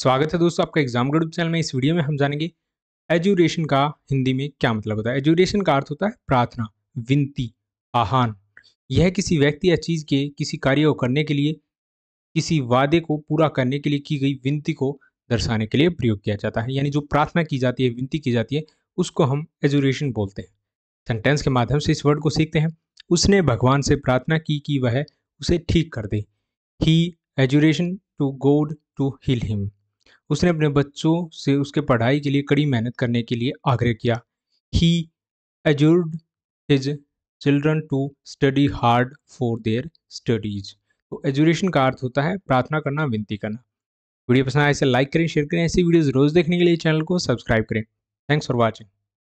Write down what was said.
स्वागत है दोस्तों आपका एग्जाम ग्रुप चैनल में इस वीडियो में हम जानेंगे एजुरेशन का हिंदी में क्या मतलब होता है एजुरेशन का अर्थ होता है प्रार्थना विनती आहान यह किसी व्यक्ति या चीज़ के किसी कार्य को करने के लिए किसी वादे को पूरा करने के लिए की गई विनती को दर्शाने के लिए प्रयोग किया जाता है यानी जो प्रार्थना की जाती है विनती की जाती है उसको हम एजुरेशन बोलते हैं सेंटेंस के माध्यम से इस वर्ड को सीखते हैं उसने भगवान से प्रार्थना की कि वह उसे ठीक कर दे he adjuration to God to heal him उसने अपने बच्चों से उसके पढ़ाई के लिए कड़ी मेहनत करने के लिए आग्रह किया he adjured his children to study hard for their studies तो एजुरेशन का अर्थ होता है प्रार्थना करना विनती करना वीडियो पसंद आए इसे लाइक करें शेयर करें ऐसी वीडियोज़ रोज़ देखने के लिए चैनल को सब्सक्राइब करें थैंक्स फॉर वॉचिंग